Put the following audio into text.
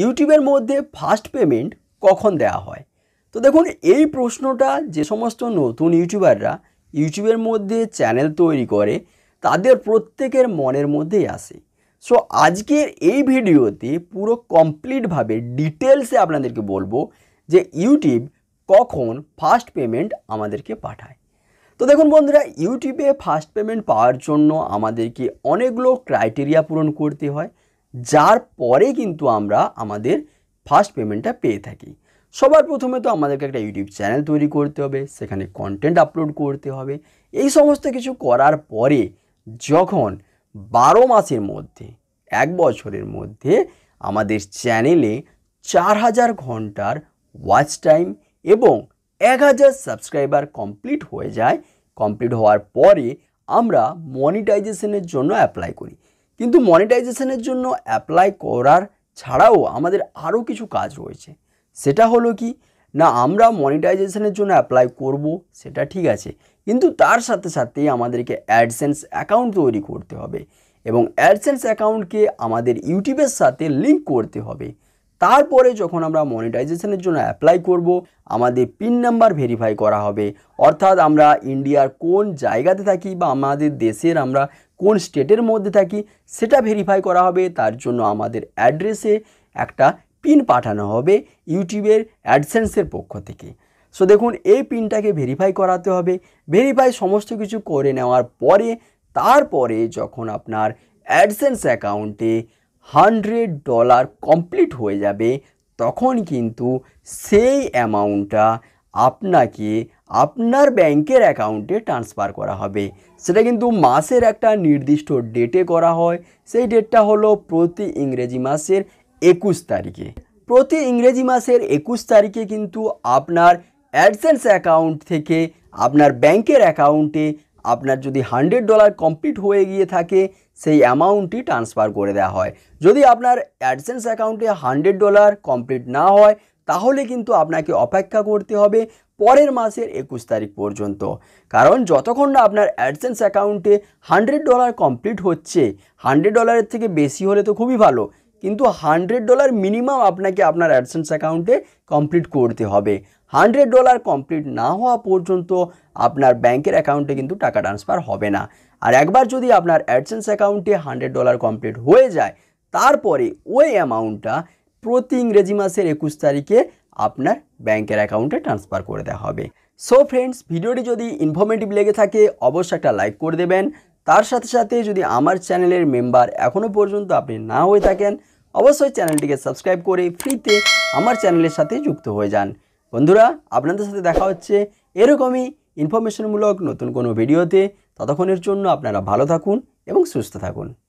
ইউটিউবের মধ্যে first payment কখন দেওয়া হয় তো দেখুন এই প্রশ্নটা যে সমস্ত নতুন ইউটিউবাররা ইউটিউবের মধ্যে চ্যানেল তৈরি করে তাদের প্রত্যেকের মনের মধ্যেই আসে সো আজকের এই ভিডিওতে পুরো কমপ্লিটভাবে ডিটেলসে আপনাদেরকে বলবো যে ইউটিউব কখন ফার্স্ট পেমেন্ট আমাদেরকে পাঠায় তো দেখুন বন্ধুরা ইউটিউবে ফার্স্ট পেমেন্ট পাওয়ার জন্য আমাদেরকে অনেকগুলো ক্রাইটেরিয়া পূরণ করতে হয় যার পরে কিন্তু আমরা আমাদের ফার্স্ট পেমেন্টটা পেয়ে থাকি সবার প্রথমে তো আমাদেরকে একটা ইউটিউব চ্যানেল তৈরি করতে হবে সেখানে কন্টেন্ট আপলোড করতে হবে এই সমস্ত কিছু করার পরে যখন বারো মাসের মধ্যে এক বছরের মধ্যে আমাদের চ্যানেলে চার হাজার ঘন্টার ওয়াচ টাইম এবং এক হাজার সাবস্ক্রাইবার কমপ্লিট হয়ে যায় কমপ্লিট হওয়ার পরে আমরা মনিটাইজেশনের জন্য অ্যাপ্লাই করি কিন্তু মনিটাইজেশনের জন্য অ্যাপ্লাই করার ছাড়াও আমাদের আরও কিছু কাজ রয়েছে সেটা হলো কি না আমরা মনিটাইজেশনের জন্য অ্যাপ্লাই করব সেটা ঠিক আছে কিন্তু তার সাথে সাথেই আমাদেরকে অ্যাডসেন্স অ্যাকাউন্ট তৈরি করতে হবে এবং অ্যাডসেন্স অ্যাকাউন্টকে আমাদের ইউটিউবের সাথে লিঙ্ক করতে হবে তারপরে যখন আমরা মনিটাইজেশনের জন্য অ্যাপ্লাই করব আমাদের পিন নাম্বার ভেরিফাই করা হবে অর্থাৎ আমরা ইন্ডিয়ার কোন জায়গাতে থাকি বা আমাদের দেশের আমরা কোন স্টেটের মধ্যে থাকি সেটা ভেরিফাই করা হবে তার জন্য আমাদের অ্যাড্রেসে একটা পিন পাঠানো হবে ইউটিউবের অ্যাডসেন্সের পক্ষ থেকে সো দেখুন এই পিনটাকে ভেরিফাই করাতে হবে ভেরিফাই সমস্ত কিছু করে নেওয়ার পরে তারপরে যখন আপনার অ্যাডসেন্স অ্যাকাউন্টে হান্ড্রেড ডলার কমপ্লিট হয়ে যাবে তখন কিন্তু সেই অ্যামাউন্টটা আপনাকে আপনার ব্যাংকের অ্যাকাউন্টে ট্রান্সফার করা হবে সেটা কিন্তু মাসের একটা নির্দিষ্ট ডেটে করা হয় সেই ডেটটা হলো প্রতি ইংরেজি মাসের একুশ তারিখে প্রতি ইংরেজি মাসের একুশ তারিখে কিন্তু আপনার অ্যাডসেন্স অ্যাকাউন্ট থেকে আপনার ব্যাংকের অ্যাকাউন্টে আপনার যদি হান্ড্রেড ডলার কমপ্লিট হয়ে গিয়ে থাকে সেই অ্যামাউন্টটি ট্রান্সফার করে দেওয়া হয় যদি আপনার অ্যাডসেন্স অ্যাকাউন্টে হান্ড্রেড ডলার কমপ্লিট না হয় তাহলে কিন্তু আপনাকে অপেক্ষা করতে হবে পরের মাসের একুশ তারিখ পর্যন্ত কারণ যতক্ষণ না আপনার অ্যাডসেন্স অ্যাকাউন্টে হান্ড্রেড ডলার কমপ্লিট হচ্ছে হান্ড্রেড ডলারের থেকে বেশি হলে তো খুবই ভালো কিন্তু হান্ড্রেড ডলার মিনিমাম আপনাকে আপনার অ্যাডসেন্স অ্যাকাউন্টে কমপ্লিট করতে হবে হান্ড্রেড ডলার কমপ্লিট না হওয়া পর্যন্ত আপনার ব্যাংকের অ্যাকাউন্টে কিন্তু টাকা ট্রান্সফার হবে না আর একবার যদি আপনার অ্যাডসেন্স অ্যাকাউন্টে হান্ড্রেড ডলার কমপ্লিট হয়ে যায় তারপরে ওই অ্যামাউন্টটা প্রতি ইংরেজি মাসের একুশ তারিখে আপনার ব্যাংকের অ্যাকাউন্টে ট্রান্সফার করে দেওয়া হবে সো ফ্রেন্ডস ভিডিওটি যদি ইনফরমেটিভ লেগে থাকে অবশ্যই একটা লাইক করে দেবেন তার সাথে সাথে যদি আমার চ্যানেলের মেম্বার এখনও পর্যন্ত আপনি না হয়ে থাকেন অবশ্যই চ্যানেলটিকে সাবস্ক্রাইব করে ফ্রিতে আমার চ্যানেলের সাথে যুক্ত হয়ে যান বন্ধুরা আপনাদের সাথে দেখা হচ্ছে এরকমই ইনফরমেশনমূলক নতুন কোনো ভিডিওতে ততক্ষণের জন্য আপনারা ভালো থাকুন এবং সুস্থ থাকুন